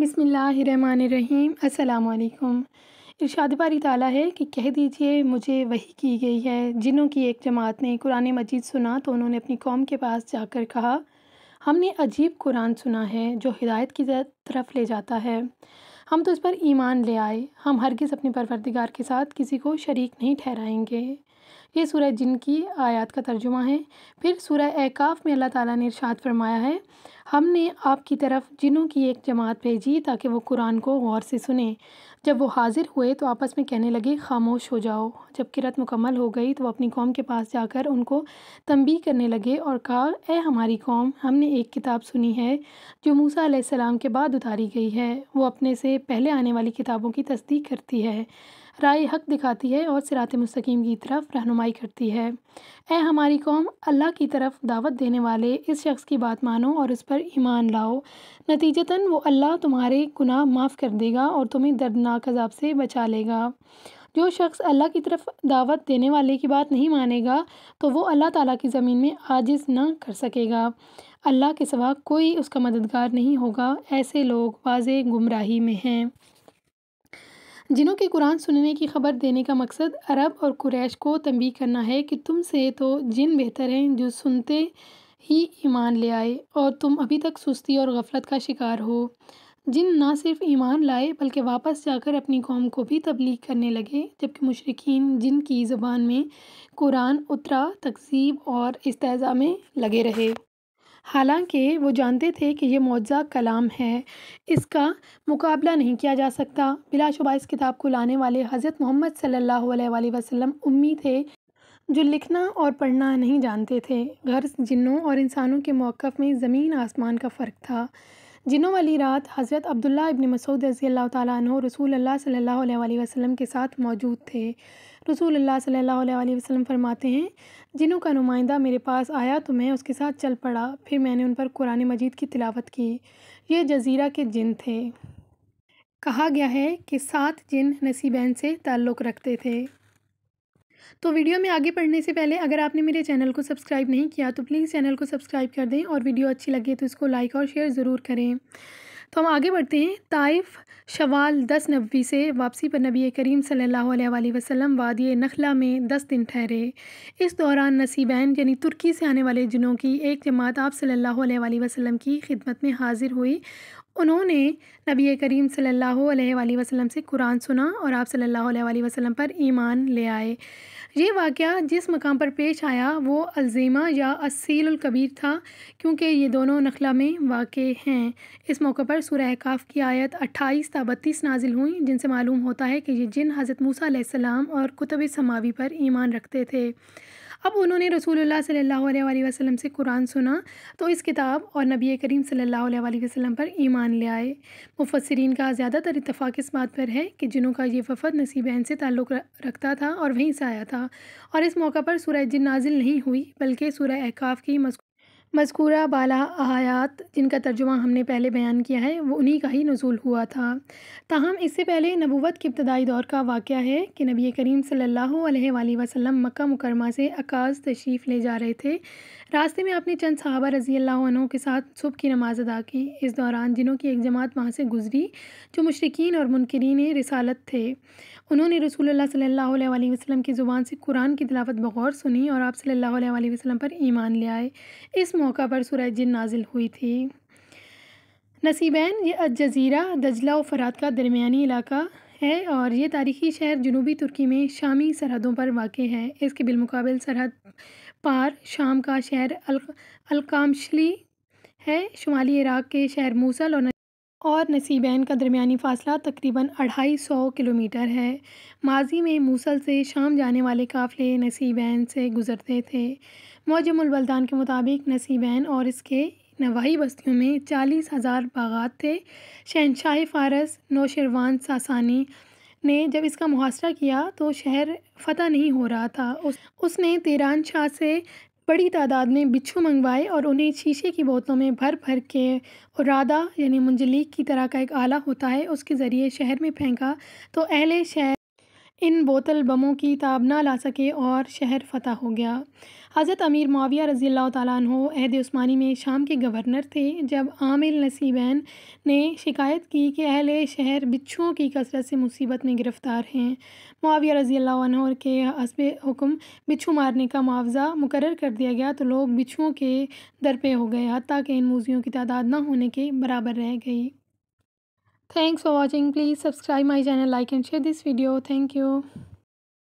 बिसमीम् अल्लाम इरशाद बारी ताला है कि कह दीजिए मुझे वही की गई है जिन्हों की एक जमात ने कुरान मजीद सुना तो उन्होंने अपनी कौम के पास जाकर कहा हमने अजीब कुरान सुना है जो हिदायत की तरफ ले जाता है हम तो इस पर ईमान ले आए हम हरगिज़ अपने परवरदिगार के साथ किसी को शरीक नहीं ठहराएंगे ये सूरह जिन की आयत का तर्जुमा है फिर सूर्य एकाफ़ में अल्लाह ताला ने इरशाद फरमाया है हमने आपकी तरफ जिनों की एक जमात भेजी ताकि वो कुरान को गौर से सुने जब वो हाज़िर हुए तो आपस में कहने लगे खामोश हो जाओ जब किरत मुकम्मल हो गई तो वो अपनी कौम के पास जाकर उनको तंबी करने लगे और कहा ए हमारी कौम हमने एक किताब सुनी है जो मूसा सलाम के बाद उतारी गई है वो अपने से पहले आने वाली किताबों की तस्दीक करती है राय हक दिखाती है और सिरात मस्तकीम की तरफ रहनुमाई करती है ए हमारी कौम अल्लाह की तरफ दावत देने वाले इस शख्स की बात मानो और उस पर ईमान लाओ नतीजतन वो अल्लाह तुम्हारे गुनाह माफ़ कर देगा और तुम्हें दर्दनाक अजाब से बचा लेगा जो शख्स अल्लाह की तरफ दावत देने वाले की बात नहीं मानेगा तो वो अल्लाह ताला की ज़मीन में आजिज़ ना कर सकेगा अल्लाह के सिवा कोई उसका मददगार नहीं होगा ऐसे लोग वाज गुमराही में हैं जिन्हों के कुरान सुनने की खबर देने का मकसद अरब और कुरैश को तंबी करना है कि तुम से तो जिन बेहतर हैं जो सुनते ही ईमान ले आए और तुम अभी तक सुस्ती और गफलत का शिकार हो जिन ना सिर्फ ईमान लाए बल्कि वापस जाकर अपनी कौम को भी तबलीग करने लगे जबकि मुशरकिन जिनकी ज़बान में कुरान उतरा तकसीब और इस्तेजा में लगे रहे हालांकि वो जानते थे कि ये मुआवजा कलाम है इसका मुकाबला नहीं किया जा सकता बिलाशुबा इस किताब को लाने वाले हज़रत मोहम्मद सल्लल्लाहु अलैहि वसल्लम उम्मी थे जो लिखना और पढ़ना नहीं जानते थे घर जिन्नों और इंसानों के मौक़ में ज़मीन आसमान का फ़र्क था जिनों वाली रात हज़रत अब्दुल्ला इबन मसूद रज़ी अल्लाह तु रसूल अल्लाह सल्लल्लाहु अलैहि वसल्लम के साथ मौजूद थे रसूल अल्लाह सल्लल्लाहु अलैहि वसल्लम फरमाते हैं जिनों का नुमाइंदा मेरे पास आया तो मैं उसके साथ चल पड़ा फिर मैंने उन पर कुरान मजीद की तिलावत की ये जजीरा के जिन थे कहा गया है कि सात जिन नसीबैन से ताल्लुक़ रखते थे तो वीडियो में आगे पढ़ने से पहले अगर आपने मेरे चैनल को सब्सक्राइब नहीं किया तो प्लीज़ चैनल को सब्सक्राइब कर दें और वीडियो अच्छी लगे तो इसको लाइक और शेयर ज़रूर करें तो हम आगे बढ़ते हैं ताइफ शवाल दस नबी से वापसी पर नबी करीम सल्लल्लाहु अलैहि वसल्लम वादी नखला में दस दिन ठहरे इस दौरान नसीबैन यानी तुर्की से आने वाले जिनों की एक जमात आप सल्लल्लाहु अलैहि वसल्लम की खिदमत में हाजिर हुई उन्होंने नबी करीम सल्लल्लाहु अलैहि वसल्लम से कुरान सुना और आप सल्लल्लाहु अलैहि वसल्लम पर ईमान ले आए ये वाक़ जिस मकाम पर पेश आया वो अलजीमा या असील था क्योंकि ये दोनों नखला में वाक़ हैं इस मौके पर सुरह काफ़ की आयत अट्ठाईस ता बत्तीस नाजिल हुई जिनसे मालूम होता है कि ये जिन हज़रत मूसा और कुतब समावी पर ईमान रखते थे अब उन्होंने रसूलुल्लाह सल्लल्लाहु अलैहि वसल्लम से कुरान सुना तो इस किताब और नबी करीम सल्लल्लाहु अलैहि वसल्लम पर ईमान ले आए मुफसरीन का ज़्यादातर इतफ़ाक़ इस बात पर है कि जिनों का ये नसीब नसीबैन से ताल्लुक़ रखता था और वहीं से आया था और इस मौका पर सूरह जिन नाजिल नहीं हुई बल्कि सूर्य अहकाफ़ की मज़कूरा बाला आयात जिनका तर्जुमा हमने पहले बयान किया है वो उन्हीं का ही नज़ुल हुआ था ताहम इससे पहले नबूवत के इब्तदाई दौर का वाक़ है कि नबी करीम सल्लल्लाहु अलैहि वसल्लम मक्का मुकरमा से अकाज तशरीफ़ ले जा रहे थे रास्ते में आपने चंद साहबा रजी अल्लाह के साथ सुबह की नमाज़ अदा की इस दौरान जिनों की एक जमात वहाँ से गुजरी जो मुशरकिन और मुनकरीन रिसालत थे उन्होंने रसूल अलैहि वसल्लम की ज़ुबान से कुरान की तलावत बगौर सुनी और आप अलैहि वसम पर ईमान ले आए इस मौका पर सूरज जिन नाजिल हुई थी नसीबैन ये अज़ीरा दजला और फरात का दरमियानी इलाका है और ये तारीखी शहर जनूबी तुर्की में शामी सरहदों पर वाक़ है इसके बिलमकबिल सरहद पार शाम का शहर अल अलकामशली है शुमाली इराक़ के शहर मूसल और और नसीबैन का दरमियानी फ़ासला तकरीबन अढ़ाई सौ किलोमीटर है माजी में मूसल से शाम जाने वाले काफ़िले नसीबैन से गुज़रते थे मौजमुलबलदान के मुताबिक नसीबैन और इसके नवाही बस्तियों में चालीस हज़ार बागात थे शहनशाह फारस नौशरवान सासानी ने जब इसका मुहासरा किया तो शहर फतह नहीं हो रहा था उस उसने तेरान शाह से बड़ी तादाद में बिच्छू मंगवाए और उन्हें शीशे की बोतलों में भर भर के और रादा यानी मुंजलीक की तरह का एक आला होता है उसके ज़रिए शहर में फेंका तो अहले शहर इन बोतल बमों की ताब ना ला सके और शहर फतह हो गया हज़रत अमीर माविया रज़ी अल्लाह तु अहद उस्मानी में शाम के गवर्नर थे जब आमिर नसीबैन ने शिकायत की कि अहल शहर बिच्छुओं की कसरत से मुसीबत में गिरफ़्तार हैं माविया रज़ी अल्लाह के हसब हुक्म बिच्छू मारने का मुआवजा मुकर कर दिया गया तो लोग बिच्छुओं के दर पे हो गए हती कि इन मूजियों की तादाद ना होने के बराबर रह गई Thanks for watching. Please subscribe my channel, like and share this video. Thank you.